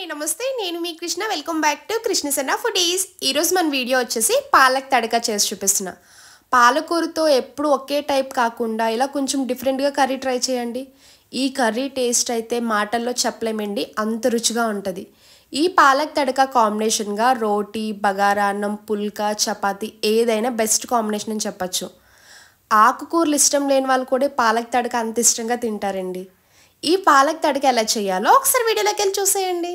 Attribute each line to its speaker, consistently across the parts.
Speaker 1: అందరికీ నమస్తే నేను మీ Krishna welcome back to Krishna Sena foodies ఈరోజు మన వీడియో వచ్చేసి పాలక్ తడక చేసి చూపిస్తున్నా పాలకూరతో ఎప్పుడు ఒకే టైప్ కాకుండా ఇలా కొంచెం డిఫరెంట్గా కర్రీ ట్రై చేయండి ఈ కర్రీ టేస్ట్ అయితే మాటల్లో చెప్పలేమండి అంత రుచిగా ఉంటుంది ఈ పాలక్ తడక కాంబినేషన్గా రోటీ బగారా అన్నం పుల్కా చపాతి ఏదైనా బెస్ట్ కాంబినేషన్ అని చెప్పచ్చు ఆకుకూరలు ఇష్టం లేని వాళ్ళు కూడా పాలక్ తడక అంత ఇష్టంగా తింటారండి ఈ పాలక్ తడక ఎలా చేయాలో ఒకసారి వీడియోలోకి వెళ్ళి చూసేయండి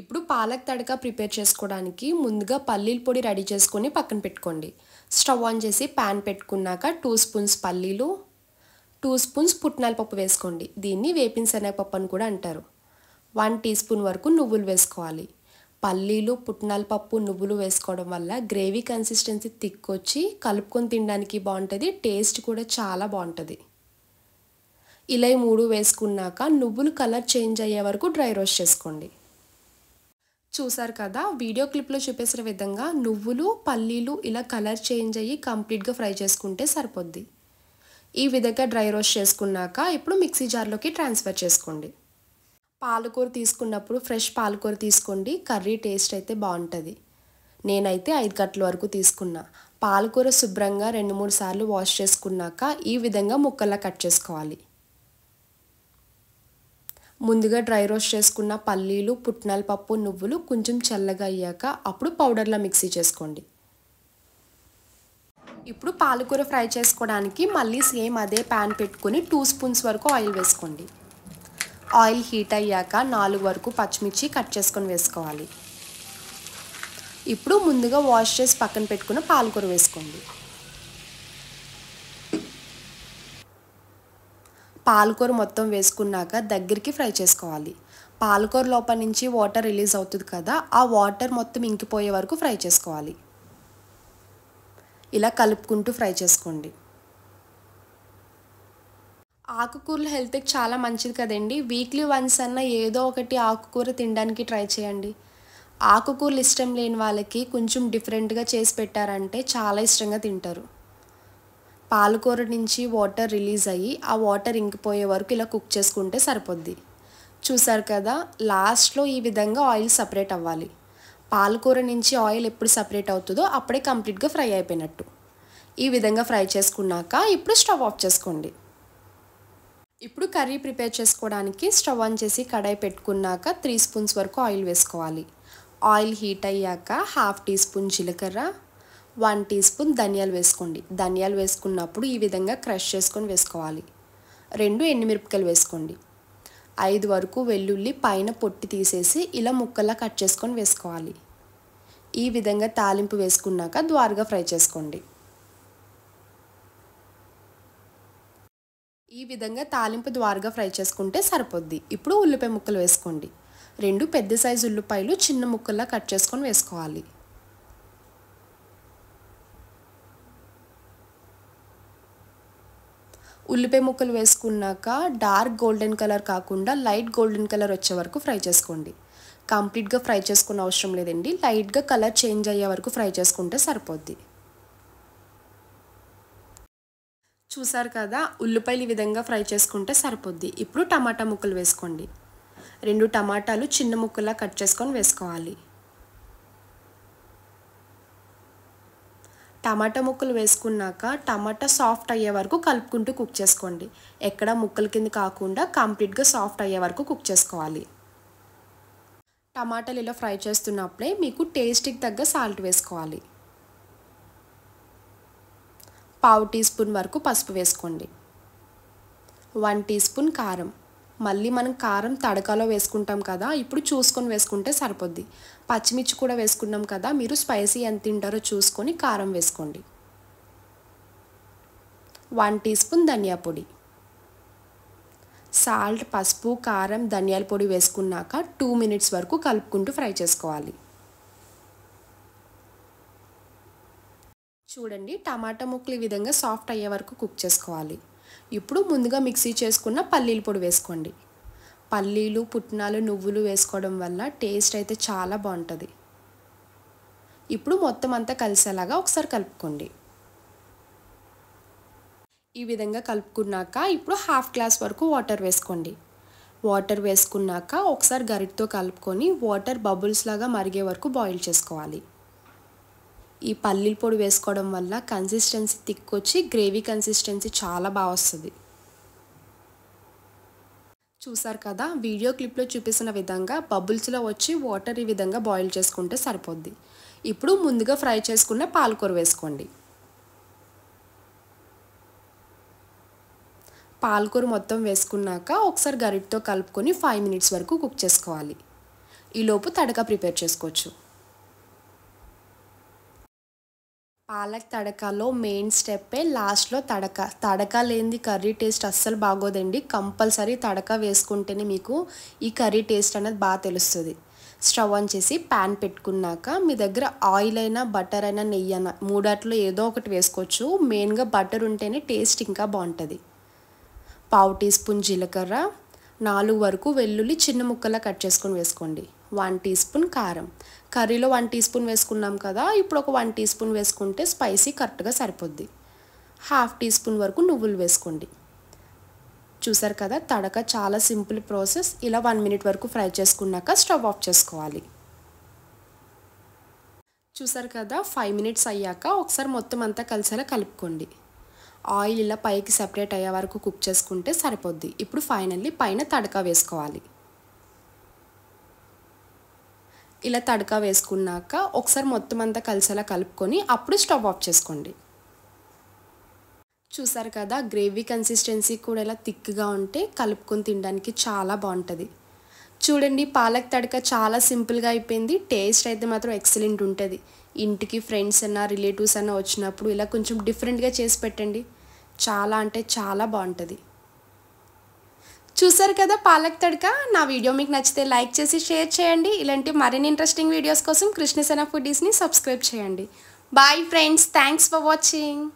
Speaker 1: ఇప్పుడు పాలక్ తడక ప్రిపేర్ చేసుకోవడానికి ముందుగా పల్లీల పొడి రెడీ చేసుకొని పక్కన పెట్టుకోండి స్టవ్ ఆన్ చేసి ప్యాన్ పెట్టుకున్నాక టూ స్పూన్స్ పల్లీలు టూ స్పూన్స్ పుట్నాల పప్పు వేసుకోండి దీన్ని వేపిన శనగపప్పు అని కూడా అంటారు వన్ టీ స్పూన్ వరకు నువ్వులు వేసుకోవాలి పల్లీలు పుట్నాల పప్పు నువ్వులు వేసుకోవడం వల్ల గ్రేవీ కన్సిస్టెన్సీ తిక్కొచ్చి కలుపుకొని తినడానికి బాగుంటుంది టేస్ట్ కూడా చాలా బాగుంటుంది ఇలా మూడు వేసుకున్నాక నువ్వులు కలర్ చేంజ్ అయ్యే వరకు డ్రై రోస్ట్ చేసుకోండి చూసారు కదా వీడియో క్లిప్లో చూపేసిన విధంగా నువ్వులు పల్లీలు ఇలా కలర్ చేంజ్ అయ్యి కంప్లీట్గా ఫ్రై చేసుకుంటే సరిపోద్ది ఈ విధంగా డ్రై రోస్ట్ చేసుకున్నాక ఇప్పుడు మిక్సీ జార్లోకి ట్రాన్స్ఫర్ చేసుకోండి పాలకూర తీసుకున్నప్పుడు ఫ్రెష్ పాలకూర తీసుకోండి కర్రీ టేస్ట్ అయితే బాగుంటుంది నేనైతే ఐదు గంటల వరకు తీసుకున్నా పాలకూర శుభ్రంగా రెండు మూడు సార్లు వాష్ చేసుకున్నాక ఈ విధంగా ముక్కల్లా కట్ చేసుకోవాలి ముందుగా డ్రై రోస్ట్ చేసుకున్న పల్లీలు పుట్నాల పప్పు నువ్వులు కొంచెం చల్లగా అయ్యాక అప్పుడు పౌడర్లా మిక్సీ చేసుకోండి ఇప్పుడు పాలకూర ఫ్రై చేసుకోవడానికి మళ్ళీ సేమ్ అదే ప్యాన్ పెట్టుకుని టూ స్పూన్స్ వరకు ఆయిల్ వేసుకోండి ఆయిల్ హీట్ అయ్యాక నాలుగు వరకు పచ్చిమిర్చి కట్ చేసుకొని వేసుకోవాలి ఇప్పుడు ముందుగా వాష్ చేసి పక్కన పెట్టుకున్న పాలకూర వేసుకోండి పాలకూర మొత్తం వేసుకున్నాక దగ్గరికి ఫ్రై చేసుకోవాలి పాలకూర లోపల నుంచి వాటర్ రిలీజ్ అవుతుంది కదా ఆ వాటర్ మొత్తం ఇంకిపోయే వరకు ఫ్రై చేసుకోవాలి ఇలా కలుపుకుంటూ ఫ్రై చేసుకోండి ఆకుకూరలు హెల్త్కి చాలా మంచిది కదండి వీక్లీ వన్స్ అన్న ఏదో ఒకటి ఆకుకూర తినడానికి ట్రై చేయండి ఆకుకూరలు ఇష్టం లేని వాళ్ళకి కొంచెం డిఫరెంట్గా చేసి పెట్టారంటే చాలా ఇష్టంగా తింటారు పాలకూర నుంచి వాటర్ రిలీజ్ అయ్యి ఆ వాటర్ ఇంకిపోయే వరకు ఇలా కుక్ చేసుకుంటే సరిపోద్ది చూసారు కదా లాస్ట్లో ఈ విధంగా ఆయిల్ సపరేట్ అవ్వాలి పాలకూర నుంచి ఆయిల్ ఎప్పుడు సపరేట్ అవుతుందో అప్పుడే కంప్లీట్గా ఫ్రై అయిపోయినట్టు ఈ విధంగా ఫ్రై చేసుకున్నాక ఇప్పుడు స్టవ్ ఆఫ్ చేసుకోండి ఇప్పుడు కర్రీ ప్రిపేర్ చేసుకోవడానికి స్టవ్ ఆన్ చేసి కడాయి పెట్టుకున్నాక త్రీ స్పూన్స్ వరకు ఆయిల్ వేసుకోవాలి ఆయిల్ హీట్ అయ్యాక హాఫ్ టీ స్పూన్ జీలకర్ర వన్ టీ స్పూన్ ధనియాలు వేసుకోండి ధనియాలు వేసుకున్నప్పుడు ఈ విధంగా క్రష్ చేసుకొని వేసుకోవాలి రెండు ఎండుమిరపకాయలు వేసుకోండి ఐదు వరకు వెల్లుల్లి పైన పొట్టి తీసేసి ఇలా ముక్కల్లా కట్ చేసుకొని వేసుకోవాలి ఈ విధంగా తాలింపు వేసుకున్నాక ద్వారగా ఫ్రై చేసుకోండి ఈ విధంగా తాలింపు ద్వారగా ఫ్రై చేసుకుంటే సరిపోద్ది ఇప్పుడు ఉల్లిపాయ ముక్కలు వేసుకోండి రెండు పెద్ద సైజు ఉల్లిపాయలు చిన్న ముక్కల్లా కట్ చేసుకొని వేసుకోవాలి ఉల్లిపాయ ముక్కలు వేసుకున్నాక డార్క్ గోల్డెన్ కలర్ కాకుండా లైట్ గోల్డెన్ కలర్ వచ్చే వరకు ఫ్రై చేసుకోండి కంప్లీట్గా ఫ్రై చేసుకున్న అవసరం లేదండి లైట్గా కలర్ చేంజ్ అయ్యే వరకు ఫ్రై చేసుకుంటే సరిపోద్ది చూసారు కదా ఉల్లిపాయలు ఈ విధంగా ఫ్రై చేసుకుంటే సరిపోద్ది ఇప్పుడు టమాటా ముక్కలు వేసుకోండి రెండు టమాటాలు చిన్న ముక్కలా కట్ చేసుకొని వేసుకోవాలి టమాటా ముక్కలు వేసుకున్నాక టమాటా సాఫ్ట్ అయ్యే వరకు కలుపుకుంటూ కుక్ చేసుకోండి ఎక్కడ ముక్కల కింద కాకుండా కంప్లీట్గా సాఫ్ట్ అయ్యే వరకు కుక్ చేసుకోవాలి టమాటాలు ఇలా ఫ్రై చేస్తున్నప్పుడే మీకు టేస్ట్కి తగ్గ సాల్ట్ వేసుకోవాలి పావు టీ స్పూన్ వరకు పసుపు వేసుకోండి వన్ టీ స్పూన్ కారం మళ్ళీ మనం కారం తడకలో వేసుకుంటాం కదా ఇప్పుడు చూసుకొని వేసుకుంటే సరిపోద్ది పచ్చిమిర్చి కూడా వేసుకున్నాం కదా మీరు స్పైసీ ఎంత తింటారో చూసుకొని కారం వేసుకోండి వన్ టీ స్పూన్ ధనియా పొడి సాల్ట్ పసుపు కారం ధనియాల పొడి వేసుకున్నాక టూ మినిట్స్ వరకు కలుపుకుంటూ ఫ్రై చేసుకోవాలి చూడండి టమాటా ముక్కలు ఈ విధంగా సాఫ్ట్ అయ్యే వరకు కుక్ చేసుకోవాలి ఇప్పుడు ముందుగా మిక్సీ చేసుకున్న పల్లీల పొడి వేసుకోండి పల్లీలు పుట్నాలు నువ్వులు వేసుకోవడం వల్ల టేస్ట్ అయితే చాలా బాగుంటుంది ఇప్పుడు మొత్తం అంతా కలిసేలాగా ఒకసారి కలుపుకోండి ఈ విధంగా కలుపుకున్నాక ఇప్పుడు హాఫ్ గ్లాస్ వరకు వాటర్ వేసుకోండి వాటర్ వేసుకున్నాక ఒకసారి గరిటతో కలుపుకొని వాటర్ బబుల్స్ లాగా మరిగే వరకు బాయిల్ చేసుకోవాలి ఈ పల్లీల పొడి వేసుకోవడం వల్ల కన్సిస్టెన్సీ థిక్ వచ్చి గ్రేవీ కన్సిస్టెన్సీ చాలా బాగా వస్తుంది చూసారు కదా వీడియో క్లిప్లో చూపిస్తున్న విధంగా బబుల్స్లో వచ్చి వాటర్ ఈ విధంగా బాయిల్ చేసుకుంటే సరిపోద్ది ఇప్పుడు ముందుగా ఫ్రై చేసుకున్న పాలకూర వేసుకోండి పాలకూర మొత్తం వేసుకున్నాక ఒకసారి గరిటితో కలుపుకొని ఫైవ్ మినిట్స్ వరకు కుక్ చేసుకోవాలి ఈలోపు తడక ప్రిపేర్ చేసుకోవచ్చు పాలక్ తడకాలో మెయిన్ స్టెప్పే లాస్ట్లో తడక తడక లేనిది కర్రీ టేస్ట్ అస్సలు బాగోదండి కంపల్సరీ తడక వేసుకుంటేనే మీకు ఈ కర్రీ టేస్ట్ అనేది బాగా తెలుస్తుంది స్టవ్ ఆన్ చేసి ప్యాన్ పెట్టుకున్నాక మీ దగ్గర ఆయిల్ అయినా బటర్ అయినా నెయ్యి అయినా మూడాట్లో ఏదో ఒకటి వేసుకోవచ్చు మెయిన్గా బటర్ ఉంటేనే టేస్ట్ ఇంకా బాగుంటుంది పావు టీ స్పూన్ జీలకర్ర నాలుగు వరకు వెల్లుల్లి చిన్న ముక్కలా కట్ చేసుకొని వేసుకోండి వన్ టీ స్పూన్ కారం కర్రీలో వన్ టీ స్పూన్ వేసుకున్నాం కదా ఇప్పుడు ఒక వన్ టీ స్పూన్ వేసుకుంటే స్పైసీ కరెక్ట్గా సరిపోద్ది హాఫ్ టీ స్పూన్ వరకు నువ్వులు వేసుకోండి చూసారు కదా తడక చాలా సింపుల్ ప్రాసెస్ ఇలా వన్ మినిట్ వరకు ఫ్రై చేసుకున్నాక స్టవ్ ఆఫ్ చేసుకోవాలి చూసారు కదా ఫైవ్ మినిట్స్ అయ్యాక ఒకసారి మొత్తం అంతా కలిసేలా కలుపుకోండి ఆయిల్ ఇలా పైకి సెపరేట్ అయ్యే వరకు కుక్ చేసుకుంటే సరిపోద్ది ఇప్పుడు ఫైనల్లీ పైన తడక వేసుకోవాలి ఇలా తడకా వేసుకున్నాక ఒకసారి మొత్తం అంతా కలిసేలా కలుపుకొని అప్పుడు స్టవ్ ఆఫ్ చేసుకోండి చూసారు కదా గ్రేవీ కన్సిస్టెన్సీ కూడా ఇలా థిక్గా ఉంటే కలుపుకొని తినడానికి చాలా బాగుంటుంది చూడండి పాలక్ తడక చాలా సింపుల్గా అయిపోయింది టేస్ట్ అయితే మాత్రం ఎక్సలెంట్ ఉంటుంది ఇంటికి ఫ్రెండ్స్ అన్న రిలేటివ్స్ అన్న వచ్చినప్పుడు ఇలా కొంచెం డిఫరెంట్గా చేసి పెట్టండి చాలా అంటే చాలా బాగుంటుంది చూసారు కదా పాలక్ తడక నా వీడియో మీకు నచ్చితే లైక్ చేసి షేర్ చేయండి ఇలాంటి మరిన్ని ఇంట్రెస్టింగ్ వీడియోస్ కోసం కృష్ణసేన ఫుడీస్ని సబ్స్క్రైబ్ చేయండి bye friends thanks for watching